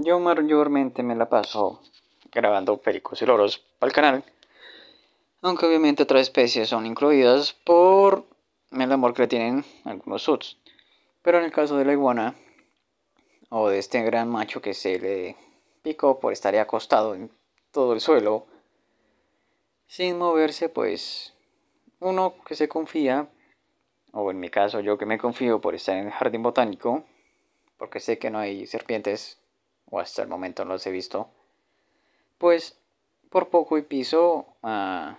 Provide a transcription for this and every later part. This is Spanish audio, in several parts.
Yo mayormente me la paso grabando pericos y loros para el canal. Aunque obviamente otras especies son incluidas por el amor que le tienen algunos suds. Pero en el caso de la iguana o de este gran macho que se le picó por estar acostado en todo el suelo sin moverse, pues uno que se confía, o en mi caso yo que me confío por estar en el jardín botánico, porque sé que no hay serpientes o hasta el momento no los he visto, pues por poco y piso a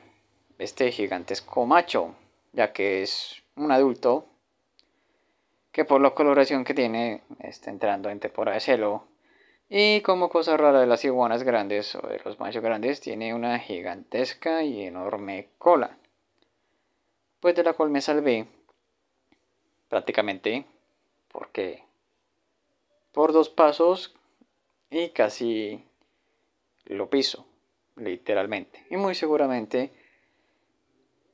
este gigantesco macho, ya que es un adulto que por la coloración que tiene está entrando en temporada de celo. Y como cosa rara de las iguanas grandes o de los machos grandes, tiene una gigantesca y enorme cola. Pues de la cual me salvé prácticamente porque por dos pasos y casi lo piso, literalmente. Y muy seguramente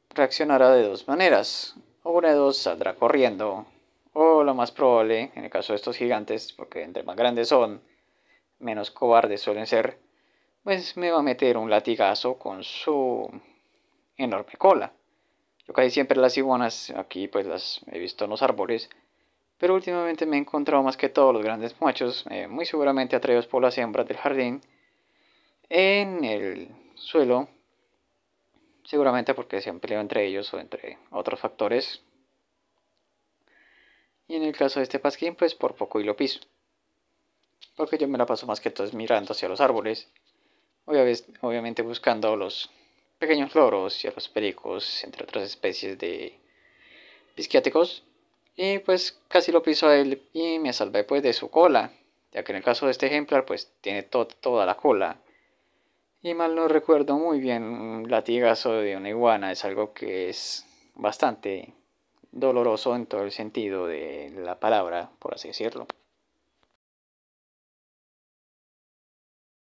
reaccionará de dos maneras. O una de dos saldrá corriendo, o lo más probable, en el caso de estos gigantes, porque entre más grandes son, menos cobardes suelen ser, pues me va a meter un latigazo con su enorme cola. Yo casi siempre las iguanas, aquí pues las he visto en los árboles, pero últimamente me he encontrado más que todos los grandes machos, eh, muy seguramente atraídos por las hembras del jardín, en el suelo, seguramente porque se han peleado entre ellos o entre otros factores. Y en el caso de este pasquín, pues por poco y lo piso. Porque yo me la paso más que todo mirando hacia los árboles, obviamente buscando los pequeños loros y a los pericos, entre otras especies de pisquiáticos y pues casi lo piso a él y me salvé pues de su cola, ya que en el caso de este ejemplar pues tiene toda la cola. Y mal no recuerdo muy bien un latigazo de una iguana, es algo que es bastante doloroso en todo el sentido de la palabra, por así decirlo.